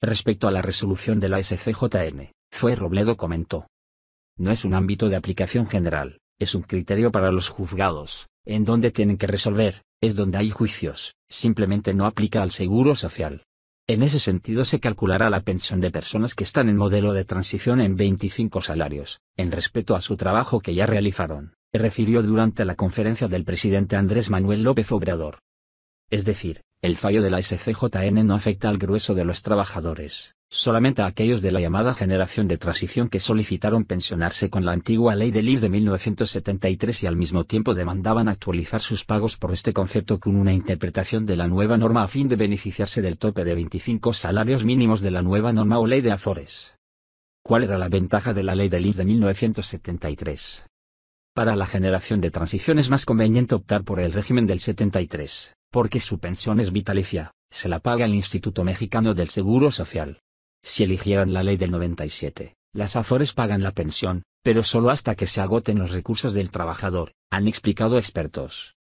Respecto a la resolución de la SCJN, Fue Robledo comentó. No es un ámbito de aplicación general, es un criterio para los juzgados, en donde tienen que resolver, es donde hay juicios, simplemente no aplica al seguro social. En ese sentido se calculará la pensión de personas que están en modelo de transición en 25 salarios, en respeto a su trabajo que ya realizaron, refirió durante la conferencia del presidente Andrés Manuel López Obrador. Es decir, el fallo de la SCJN no afecta al grueso de los trabajadores, solamente a aquellos de la llamada generación de transición que solicitaron pensionarse con la antigua ley del IMSS de 1973 y al mismo tiempo demandaban actualizar sus pagos por este concepto con una interpretación de la nueva norma a fin de beneficiarse del tope de 25 salarios mínimos de la nueva norma o ley de Azores. ¿Cuál era la ventaja de la ley del IMSS de 1973? Para la generación de transición es más conveniente optar por el régimen del 73 porque su pensión es vitalicia, se la paga el Instituto Mexicano del Seguro Social. Si eligieran la ley del 97, las Afores pagan la pensión, pero solo hasta que se agoten los recursos del trabajador, han explicado expertos.